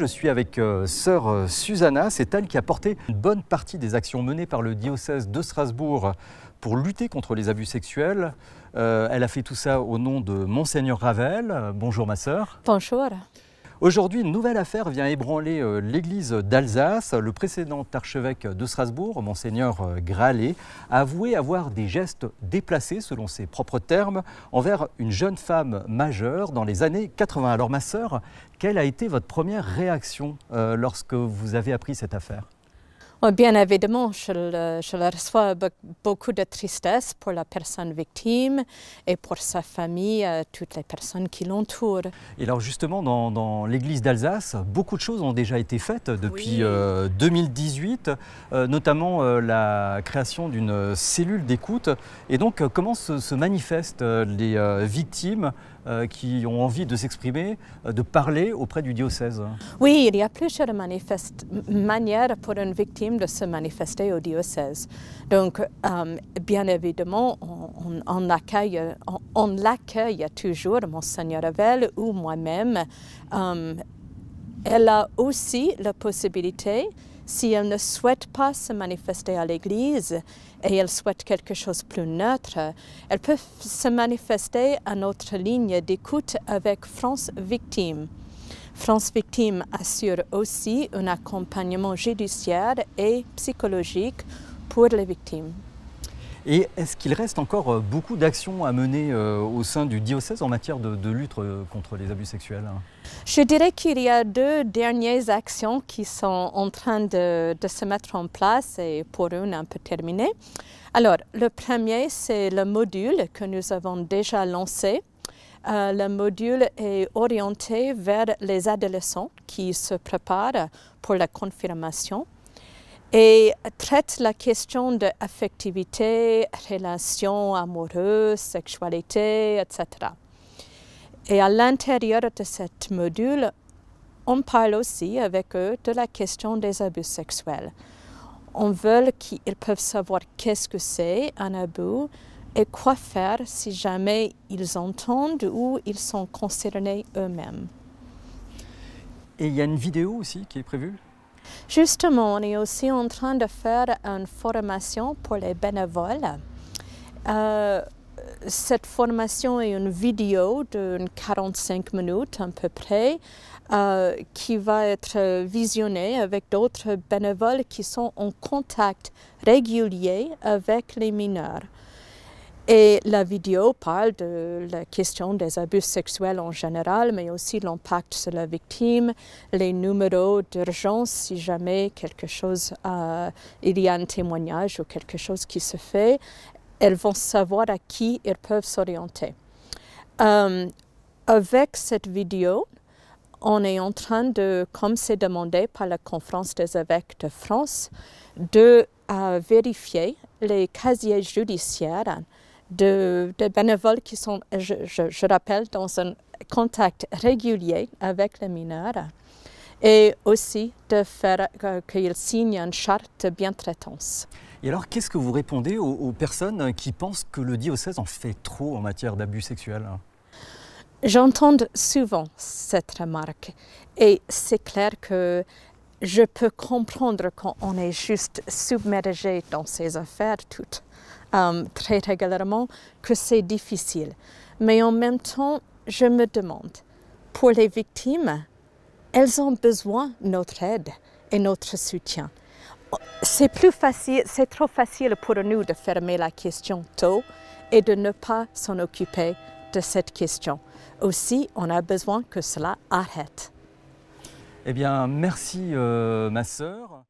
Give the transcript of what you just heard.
Je suis avec euh, sœur euh, Susanna. C'est elle qui a porté une bonne partie des actions menées par le diocèse de Strasbourg pour lutter contre les abus sexuels. Euh, elle a fait tout ça au nom de Monseigneur Ravel. Bonjour ma sœur. Bonjour. Aujourd'hui, une nouvelle affaire vient ébranler euh, l'église d'Alsace. Le précédent archevêque de Strasbourg, monseigneur euh, Gralet, a avoué avoir des gestes déplacés, selon ses propres termes, envers une jeune femme majeure dans les années 80. Alors ma sœur, quelle a été votre première réaction euh, lorsque vous avez appris cette affaire Bien évidemment, je, le, reçois beaucoup de tristesse pour la personne victime et pour sa famille, euh, toutes les personnes qui l'entourent. Et alors justement, dans, l'église d'Alsace, beaucoup de choses ont déjà été faites depuis 2018, euh, euh, notamment la création d'une cellule d'écoute. Et donc, comment se, se manifestent les victimes euh, qui ont envie de s'exprimer, euh, de parler auprès du diocèse. Oui, il y a plusieurs manières pour une victime de se manifester au diocèse. Donc, euh, bien évidemment, on, on, accueille, on, l'accueille toujours, Monseigneur Avel ou moi-même. Elle a aussi la possibilité, si elle ne souhaite pas se manifester à l'Église et elle souhaite quelque chose de plus neutre, elle peut se manifester à notre ligne d'écoute avec France Victime. France Victime assure aussi un accompagnement judiciaire et psychologique pour les victimes. Et est-ce qu'il reste encore euh, beaucoup d'actions à mener euh, au sein du diocèse en matière de, lutte euh, contre les abus sexuels hein Je dirais qu'il y a deux dernières actions qui sont en train de, se mettre en place et pour une un peu terminée. Alors, le premier, c'est le module que nous avons déjà lancé le module est orienté vers les adolescents qui se préparent pour la confirmation et traite la question de affectivité, relations amoureuses, sexualité, etc. Et à l'intérieur de cette module, on parle aussi avec eux de la question des abus sexuels. On veut qu'ils peuvent savoir qu'est-ce que c'est un abus et quoi faire si jamais ils entendent ou ils sont concernés eux-mêmes. Et il y a une vidéo aussi qui est prévue Justement, on est aussi en train de faire une formation pour les bénévoles. Euh, cette formation est une vidéo d'une 45 minutes à peu près euh, qui va être visionnée avec d'autres bénévoles qui sont en contact régulier avec les mineurs. Et la vidéo parle de la question des abus sexuels en général, mais aussi l'impact sur la victime, les numéros d'urgence si jamais quelque chose, euh, il y a un témoignage ou quelque chose qui se fait. Elles vont savoir à qui elles peuvent s'orienter. Euh, avec cette vidéo, on est en train de, comme c'est demandé par la conférence des évêques de France, de euh, vérifier les casiers judiciaires de, bénévoles qui sont, je, rappelle, dans un contact régulier avec les mineurs et aussi de faire euh, qu'ils signent une charte de traitance Et alors, qu'est-ce que vous répondez aux, personnes qui pensent que le diocèse en fait trop en matière d'abus sexuels J'entends souvent cette remarque et c'est clair que je peux comprendre quand on est juste submergé dans ces affaires toutes euh, très régulièrement que c'est difficile. Mais en même temps, je me demande, pour les victimes, elles ont besoin de notre aide et notre soutien. C'est plus facile, c'est trop facile pour nous de fermer la question tôt et de ne pas s'en occuper de cette question. Aussi, on a besoin que cela arrête. Eh bien, merci euh, ma sœur.